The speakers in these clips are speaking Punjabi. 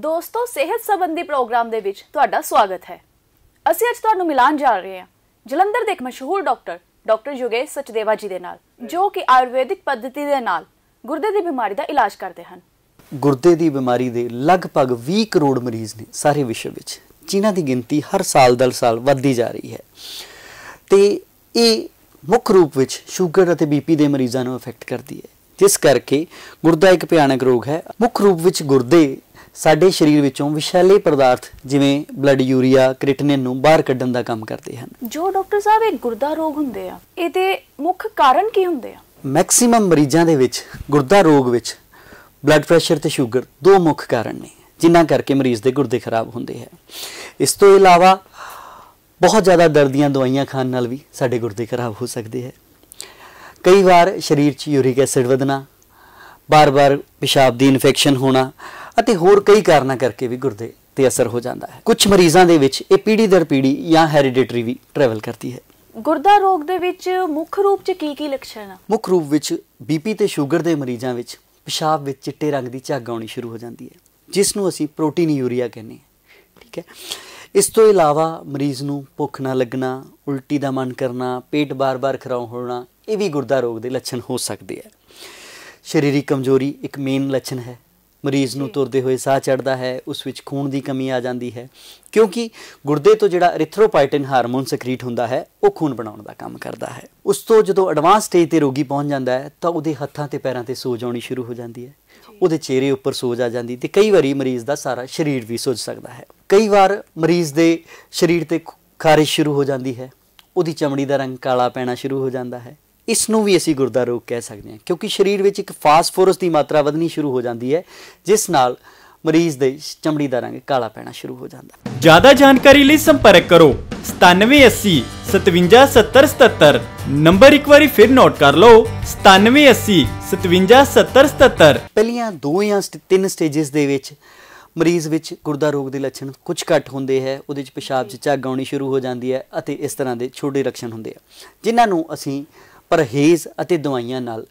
ਦੋਸਤੋ ਸਿਹਤ ਸੰਬੰਧੀ ਪ੍ਰੋਗਰਾਮ ਦੇ ਵਿੱਚ ਤੁਹਾਡਾ ਸਵਾਗਤ ਹੈ ਅਸੀਂ ਅੱਜ ਤੁਹਾਨੂੰ ਮਿਲਾਨ ਜਾ ਰਹੇ ਹਾਂ ਜਲੰਧਰ ਦੇ ਇੱਕ ਮਸ਼ਹੂਰ ਡਾਕਟਰ ਡਾਕਟਰ ਯੋਗੇਸ਼ ਸਚਦੇਵਾ ਜੀ ਦੇ ਨਾਲ ਜੋ ਕਿ ਆਯੁਰਵੈਦਿਕ ਪੱਧਤੀ ਦੇ ਨਾਲ ਗੁਰਦੇ ਦੀ ਬਿਮਾਰੀ ਦਾ ਇਲਾਜ ਕਰਦੇ ਹਨ ਗੁਰਦੇ ਦੀ ਬਿਮਾਰੀ ਦੇ ਲਗਭਗ 20 ਕਰੋੜ ਮਰੀਜ਼ ਨੇ ਸਾਰੇ ਵਿਸ਼ਵ ਵਿੱਚ ਜਿਨ੍ਹਾਂ ਦੀ ਗਿਣਤੀ ਹਰ ਸਾਲ ਦਰ ਸਾਲ ਵੱਧਦੀ ਜਾ ਰਹੀ ਹੈ ਤੇ ਇਹ ਮੁੱਖ ਰੂਪ ਵਿੱਚ ਸ਼ੂਗਰ ਅਤੇ ਬੀਪੀ ਦੇ ਮਰੀਜ਼ਾਂ ਨੂੰ ਅਫੈਕਟ ਕਰਦੀ ਹੈ ਜਿਸ ਕਰਕੇ ਗੁਰਦਾ ਇੱਕ ਭਿਆਨਕ ਰੋਗ ਹੈ ਮੁੱਖ ਰੂਪ ਵਿੱਚ ਗੁਰਦੇ ਸਾਡੇ ਸਰੀਰ ਵਿੱਚੋਂ ਵਿਸ਼ੈਲੇ ਪਦਾਰਥ ਜਿਵੇਂ ਬਲੱਡ ਯੂਰੀਆ ਕ੍ਰਿਟਿਨਿਨ ਨੂੰ ਬਾਹਰ ਕੱਢਣ ਦਾ ਕੰਮ ਕਰਦੇ ਹਨ ਜੋ ਡਾਕਟਰ ਸਾਹਿਬ ਇਹ ਗੁਰਦਾ ਰੋਗ ਹੁੰਦੇ ਆ ਇਹਦੇ ਮੁੱਖ ਕਾਰਨ ਕੀ ਹੁੰਦੇ ਆ ਮੈਕਸਿਮਮ ਮਰੀਜ਼ਾਂ ਦੇ ਵਿੱਚ ਗੁਰਦਾ ਰੋਗ ਵਿੱਚ ਬਲੱਡ ਪ੍ਰੈਸ਼ਰ ਤੇ ਸ਼ੂਗਰ ਦੋ ਮੁੱਖ ਕਾਰਨ ਨੇ ਜਿਨ੍ਹਾਂ ਕਰਕੇ ਮਰੀਜ਼ ਦੇ ਗੁਰਦੇ ਖਰਾਬ ਹੁੰਦੇ ਹੈ ਇਸ ਤੋਂ ਇਲਾਵਾ ਬਹੁਤ ਜ਼ਿਆਦਾ ਦਰਦੀਆਂ ਦਵਾਈਆਂ ਖਾਣ ਨਾਲ ਵੀ ਸਾਡੇ ਗੁਰਦੇ ਖਰਾਬ ਹੋ ਸਕਦੇ ਹੈ ਕਈ ਵਾਰ ਸਰੀਰ 'ਚ ਯੂਰਿਕ ਐਸਿਡ ਵਧਣਾ ਬਾਰ-ਬਾਰ ਪਿਸ਼ਾਬ ਦੀ ਇਨਫੈਕਸ਼ਨ ਹੋਣਾ ਅਤੇ ਹੋਰ ਕਈ ਕਾਰਨਾਂ ਕਰਕੇ ਵੀ ਗੁਰਦੇ ਤੇ ਅਸਰ ਹੋ ਜਾਂਦਾ ਹੈ ਕੁਝ ਮਰੀਜ਼ਾਂ ਦੇ ਵਿੱਚ ਇਹ ਪੀੜੀ ਦਰ ਪੀੜੀ ਜਾਂ ਹੈਰੀਡੇਟਰੀ ਵੀ ਟਰੈਵਲ ਕਰਦੀ ਹੈ ਗੁਰਦਾ ਰੋਗ ਦੇ ਵਿੱਚ ਮੁੱਖ ਰੂਪ 'ਚ ਕੀ ਕੀ ਲੱਛਣ ਆ ਮੁੱਖ ਰੂਪ ਵਿੱਚ ਬੀਪੀ ਤੇ ਸ਼ੂਗਰ ਦੇ ਮਰੀਜ਼ਾਂ ਵਿੱਚ ਪਿਸ਼ਾਬ ਵਿੱਚ ਚਿੱਟੇ ਰੰਗ ਦੀ ਝਾਗ ਆਉਣੀ ਸ਼ੁਰੂ ਹੋ ਜਾਂਦੀ ਹੈ ਜਿਸ ਨੂੰ ਅਸੀਂ ਪ੍ਰੋਟੀਨ ਯੂਰੀਆ ਕਹਿੰਦੇ ਹਾਂ ਠੀਕ ਹੈ ਇਸ ਤੋਂ ਇਲਾਵਾ ਮਰੀਜ਼ ਨੂੰ ਭੁੱਖ ਨਾ ਲੱਗਣਾ ਉਲਟੀ ਦਾ ਮਨ ਕਰਨਾ ਪੇਟ ਬਾਰ-ਬਾਰ ਖਰਾਉ ਹੋਣਾ ਇਹ ਵੀ ਗੁਰਦਾ ਰੋਗ ਦੇ ਲੱਛਣ ਹੋ ਸਕਦੇ ਆ ਸਰੀਰਕ ਕਮਜ਼ੋਰੀ ਇੱਕ ਮੇਨ ਲੱਛਣ ਹੈ ਮਰੀਜ਼ ਨੂੰ ਤੁਰਦੇ ਹੋਏ ਸਾਹ ਚੜਦਾ ਹੈ ਉਸ ਵਿੱਚ ਖੂਨ ਦੀ ਕਮੀ ਆ ਜਾਂਦੀ ਹੈ ਕਿਉਂਕਿ ਗੁਰਦੇ ਤੋਂ ਜਿਹੜਾ ਐਰੀਥ੍ਰੋਪਾਈਟਿਨ ਹਾਰਮੋਨ ਸਕ੍ਰੀਟ ਹੁੰਦਾ ਹੈ ਉਹ ਖੂਨ ਬਣਾਉਣ ਦਾ ਕੰਮ ਕਰਦਾ ਹੈ ਉਸ ਤੋਂ ਜਦੋਂ ਐਡਵਾਂਸ ਸਟੇਜ ਤੇ ਰੋਗੀ ਪਹੁੰਚ ਜਾਂਦਾ ਹੈ ਤਾਂ ਉਹਦੇ ਹੱਥਾਂ ਤੇ ਪੈਰਾਂ ਤੇ ਸੋਜ ਆਉਣੀ ਸ਼ੁਰੂ ਹੋ ਜਾਂਦੀ ਹੈ ਉਹਦੇ ਚਿਹਰੇ ਉੱਪਰ ਸੋਜ ਆ ਜਾਂਦੀ ਤੇ ਕਈ ਵਾਰੀ ਮਰੀਜ਼ ਦਾ ਸਾਰਾ ਸਰੀਰ ਵੀ ਸੋਜ ਸਕਦਾ ਹੈ ਕਈ ਵਾਰ ਮਰੀਜ਼ ਦੇ ਸਰੀਰ ਤੇ ਖਾਰਿਸ਼ ਸ਼ੁਰੂ ਹੋ ਜਾਂਦੀ ਹੈ ਉਹਦੀ ਚਮੜੀ ਦਾ ਰੰਗ ਕਾਲਾ ਪੈਣਾ ਸ਼ੁਰੂ ਹੋ ਜਾਂਦਾ ਹੈ ਇਸ ਨੂੰ ਵੀ ਅਸੀਂ ਗੁਰਦਾ ਰੋਗ ਕਹਿ ਸਕਦੇ ਹਾਂ ਕਿਉਂਕਿ ਸਰੀਰ ਵਿੱਚ ਇੱਕ ਫਾਸਫੋਰਸ ਦੀ ਮਾਤਰਾ ਵਧਣੀ ਸ਼ੁਰੂ ਹੋ ਜਾਂਦੀ ਹੈ ਜਿਸ ਨਾਲ ਮਰੀਜ਼ ਦੇ ਚਮੜੀ ਦਾ ਰੰਗ ਕਾਲਾ ਪੈਣਾ ਸ਼ੁਰੂ ਹੋ ਜਾਂਦਾ ਹੈ ਜ਼ਿਆਦਾ ਜਾਣਕਾਰੀ ਲਈ ਸੰਪਰਕ ਕਰੋ 9780 577077 ਨੰਬਰ ਇੱਕ ਵਾਰੀ ਫਿਰ ਨੋਟ ਕਰ ਲਓ 9780 577077 ਪਹਿਲੀਆਂ ਦੋ ਜਾਂ ਤਿੰਨ ਸਟੇजेस ਦੇ ਵਿੱਚ ਮਰੀਜ਼ ਵਿੱਚ ਗੁਰਦਾ ਰੋਗ ਦੇ ਲੱਛਣ ਕੁਝ ਘੱਟ ਹੁੰਦੇ ਹੈ ਉਹਦੇ ਵਿੱਚ ਪਿਸ਼ਾਬ 'ਚ ਝੱਗ ਆਉਣੀ ਸ਼ੁਰੂ ਹੋ ਜਾਂਦੀ ਹੈ ਅਤੇ ਇਸ ਤਰ੍ਹਾਂ ਦੇ ਛੋਟੇ ਲੱਛਣ ਹੁੰਦੇ ਆ ਜਿਨ੍ਹਾਂ ਨੂੰ ਅਸੀਂ ਪਰਹੇਜ਼ ਅਤੇ ਦਵਾਈਆਂ ਨਾਲ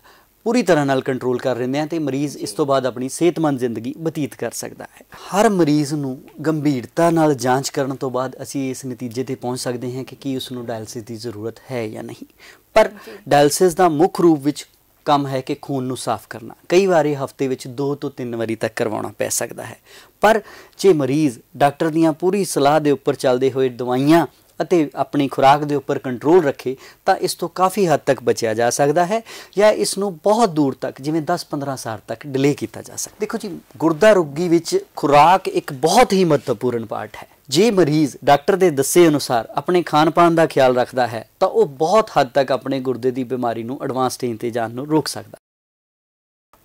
ਪੂਰੀ ਤਰ੍ਹਾਂ ਨਾਲ ਕੰਟਰੋਲ ਕਰ ਰਹਿੰਦੇ ਆ ਤੇ ਮਰੀਜ਼ ਇਸ ਤੋਂ ਬਾਅਦ ਆਪਣੀ ਸਿਹਤਮੰਦ ਜ਼ਿੰਦਗੀ ਬਤੀਤ ਕਰ ਸਕਦਾ ਹੈ ਹਰ ਮਰੀਜ਼ ਨੂੰ ਗੰਭੀਰਤਾ ਨਾਲ ਜਾਂਚ ਕਰਨ ਤੋਂ ਬਾਅਦ ਅਸੀਂ ਇਸ ਨਤੀਜੇ ਤੇ ਪਹੁੰਚ ਸਕਦੇ ਹਾਂ ਕਿ ਕੀ ਉਸ ਨੂੰ ਡਾਇਲਸਿਸ ਦੀ ਜ਼ਰੂਰਤ ਹੈ ਜਾਂ ਨਹੀਂ ਪਰ ਡਾਇਲਸਿਸ ਦਾ ਮੁੱਖ ਰੂਪ ਵਿੱਚ ਕੰਮ ਹੈ ਕਿ ਖੂਨ ਨੂੰ ਸਾਫ਼ ਕਰਨਾ ਕਈ ਵਾਰੀ ਹਫਤੇ ਵਿੱਚ 2 ਤੋਂ 3 ਵਾਰੀ ਤੱਕ ਕਰਵਾਉਣਾ ਪੈ ਸਕਦਾ ਹੈ ਪਰ ਜੇ ਮਰੀਜ਼ ਡਾਕਟਰ ਦੀਆਂ ਪੂਰੀ ਸਲਾਹ ਦੇ ਉੱਪਰ ਚੱਲਦੇ ਹੋਏ ਦਵਾਈਆਂ ਅਤੇ ਆਪਣੀ ਖੁਰਾਕ ਦੇ ਉੱਪਰ ਕੰਟਰੋਲ ਰੱਖੇ ਤਾਂ ਇਸ ਤੋਂ ਕਾਫੀ ਹੱਦ ਤੱਕ ਬਚਿਆ ਜਾ ਸਕਦਾ ਹੈ ਜਾਂ ਇਸ ਨੂੰ ਬਹੁਤ ਦੂਰ ਤੱਕ ਜਿਵੇਂ 10-15 ਸਾਲ ਤੱਕ ਡਿਲੇ ਕੀਤਾ ਜਾ ਸਕਦਾ ਦੇਖੋ ਜੀ ਗੁਰਦਾ ਰੋਗੀ ਵਿੱਚ ਖੁਰਾਕ ਇੱਕ ਬਹੁਤ ਹੀ ਮਹੱਤਵਪੂਰਨ ਪਾਰਟ ਹੈ ਜੇ ਮਰੀਜ਼ ਡਾਕਟਰ ਦੇ ਦੱਸੇ ਅਨੁਸਾਰ ਆਪਣੇ ਖਾਣ-ਪਾਣ ਦਾ ਖਿਆਲ ਰੱਖਦਾ ਹੈ ਤਾਂ ਉਹ ਬਹੁਤ ਹੱਦ ਤੱਕ ਆਪਣੇ ਗੁਰਦੇ ਦੀ ਬਿਮਾਰੀ ਨੂੰ ਐਡਵਾਂਸ ਸਟੇਜ ਤੇ ਜਾਣ ਨੂੰ ਰੋਕ ਸਕਦਾ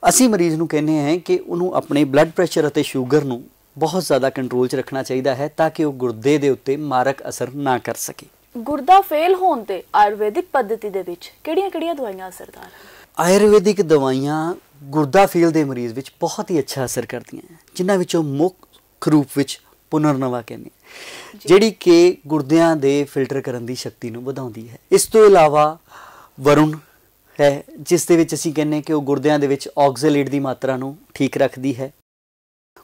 ਅਸੀਂ ਮਰੀਜ਼ ਨੂੰ ਕਹਿੰਦੇ ਹਾਂ ਕਿ ਉਹਨੂੰ ਆਪਣੇ ਬਲੱਡ ਪ੍ਰੈਸ਼ਰ ਅਤੇ ਸ਼ੂਗਰ ਨੂੰ ਬਹੁਤ ਜ਼ਿਆਦਾ ਕੰਟਰੋਲ 'ਚ ਰੱਖਣਾ ਚਾਹੀਦਾ ਹੈ ਤਾਂ ਕਿ ਉਹ ਗੁਰਦੇ ਦੇ ਉੱਤੇ ਮਾਰਕ ਅਸਰ ਨਾ ਕਰ ਸਕੇ ਗੁਰਦਾ ਫੇਲ ਹੋਣ ਤੇ ਆਯੁਰਵੈਦਿਕ ਪੱਧਤੀ ਦੇ ਵਿੱਚ ਕਿਹੜੀਆਂ-ਕਿਹੜੀਆਂ ਦਵਾਈਆਂ ਅਸਰਦਾਰ ਆਯੁਰਵੈਦਿਕ ਦਵਾਈਆਂ ਗੁਰਦਾ ਫੇਲ ਦੇ ਮਰੀਜ਼ ਵਿੱਚ ਬਹੁਤ ਹੀ ਅੱਛਾ ਅਸਰ ਕਰਦੀਆਂ ਜਿਨ੍ਹਾਂ ਵਿੱਚੋਂ ਮੁੱਖ ਰੂਪ ਵਿੱਚ ਪੁਨਰਨਵਾ ਕਹਿੰਦੇ ਜਿਹੜੀ ਕਿ ਗੁਰਦਿਆਂ ਦੇ ਫਿਲਟਰ ਕਰਨ ਦੀ ਸ਼ਕਤੀ ਨੂੰ ਵਧਾਉਂਦੀ ਹੈ ਇਸ ਤੋਂ ਇਲਾਵਾ ਵਰੁਣ ਹੈ ਜਿਸ ਦੇ ਵਿੱਚ ਅਸੀਂ ਕਹਿੰਨੇ ਕਿ ਉਹ ਗੁਰਦਿਆਂ ਦੇ ਵਿੱਚ ਆਕਸੀਲੇਟ ਦੀ ਮਾਤਰਾ ਨੂੰ ਠੀਕ ਰੱਖਦੀ ਹੈ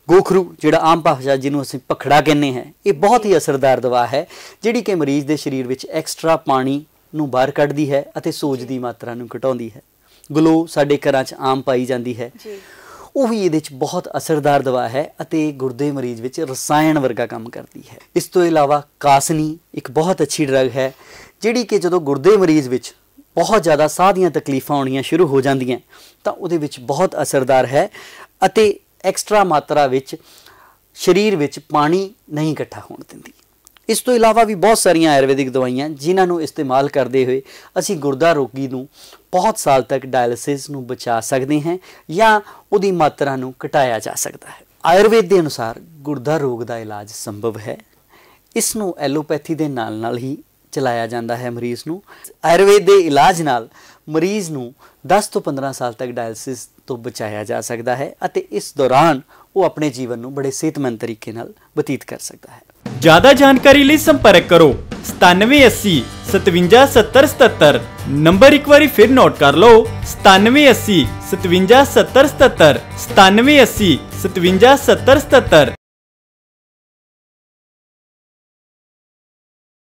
ਗੋਖਰੂ ਜਿਹੜਾ ਆਮ ਭਾਸ਼ਾ ਜਿਹਨੂੰ ਅਸੀਂ ਪਖੜਾ ਕਹਿੰਦੇ ਹਾਂ ਇਹ ਬਹੁਤ ਹੀ ਅਸਰਦਾਰ ਦਵਾ ਹੈ ਜਿਹੜੀ ਕਿ ਮਰੀਜ਼ ਦੇ ਸਰੀਰ ਵਿੱਚ ਐਕਸਟਰਾ ਪਾਣੀ ਨੂੰ ਬਾਹਰ ਕੱਢਦੀ ਹੈ ਅਤੇ ਸੋਜ ਦੀ ਮਾਤਰਾ ਨੂੰ ਘਟਾਉਂਦੀ ਹੈ ਗਲੋ ਸਾਡੇ ਘਰਾਂ 'ਚ ਆਮ ਪਾਈ ਜਾਂਦੀ ਹੈ ਜੀ ਉਹ ਵੀ ਇਹਦੇ 'ਚ ਬਹੁਤ ਅਸਰਦਾਰ ਦਵਾ ਹੈ ਅਤੇ ਗੁਰਦੇ ਮਰੀਜ਼ ਵਿੱਚ ਰਸਾਇਣ ਵਰਗਾ ਕੰਮ ਕਰਦੀ ਹੈ ਇਸ ਤੋਂ ਇਲਾਵਾ ਕਾਸਨੀ ਇੱਕ ਬਹੁਤ ਅੱਛੀ ਡਰਗ ਹੈ ਜਿਹੜੀ ਕਿ ਜਦੋਂ ਗੁਰਦੇ ਮਰੀਜ਼ ਵਿੱਚ ਬਹੁਤ ਜ਼ਿਆਦਾ ਸਾਹ ਦੀਆਂ ਤਕਲੀਫਾਂ ਆਉਣੀਆਂ ਸ਼ੁਰੂ ਹੋ ਜਾਂਦੀਆਂ ਤਾਂ ਉਹਦੇ ਵਿੱਚ ਬਹੁਤ ਅਸਰਦਾਰ ਹੈ ਅਤੇ ਐਕਸਟਰਾ ਮਾਤਰਾ ਵਿੱਚ ਸਰੀਰ ਵਿੱਚ ਪਾਣੀ ਨਹੀਂ ਇਕੱਠਾ ਹੋਣ ਦਿੰਦੀ ਇਸ ਤੋਂ ਇਲਾਵਾ ਵੀ ਬਹੁਤ ਸਾਰੀਆਂ ਆਯੁਰਵੈਦਿਕ ਦਵਾਈਆਂ ਜਿਨ੍ਹਾਂ ਨੂੰ ਇਸਤੇਮਾਲ ਕਰਦੇ ਹੋਏ ਅਸੀਂ ਗੁਰਦਾ ਰੋਗੀ ਨੂੰ ਬਹੁਤ ਸਾਲ ਤੱਕ ਡਾਇਲਿਸਿਸ ਨੂੰ ਬਚਾ ਸਕਦੇ ਹਾਂ ਜਾਂ ਉਹਦੀ ਮਾਤਰਾ ਨੂੰ ਘਟਾਇਆ ਜਾ ਸਕਦਾ ਹੈ ਆਯੁਰਵੇਦ ਦੇ ਅਨੁਸਾਰ ਗੁਰਦਾ ਰੋਗ ਦਾ ਇਲਾਜ ਸੰਭਵ ਹੈ ਇਸ ਨੂੰ ਐਲੋਪੈਥੀ ਦੇ ਨਾਲ-ਨਾਲ ਹੀ ਚਲਾਇਆ ਜਾਂਦਾ ਹੈ ਮਰੀਜ਼ ਨੂੰ ਆਯੁਰਵੇਦ ਦੇ ਇਲਾਜ ਨਾਲ ਮਰੀਜ਼ ਨੂੰ 10 ਤੋਂ 15 ਸਾਲ ਤੱਕ ਡਾਇਲਿਸਿਸ ਤੋਂ ਬਚਾਇਆ ਜਾ ਸਕਦਾ ਹੈ ਅਤੇ ਇਸ ਦੌਰਾਨ ਉਹ ਆਪਣੇ ਜੀਵਨ ਨੂੰ ਬੜੇ ਸਿਹਤਮੰਦ ਤਰੀਕੇ ਨਾਲ ਬਤੀਤ ਕਰ ਸਕਦਾ ਹੈ ਜ਼ਿਆਦਾ ਜਾਣਕਾਰੀ ਲਈ ਸੰਪਰਕ ਕਰੋ 9780 577077 ਨੰਬਰ ਇੱਕ ਵਾਰੀ ਫਿਰ ਨੋਟ ਕਰ ਲਓ 9780 577077 9780 577077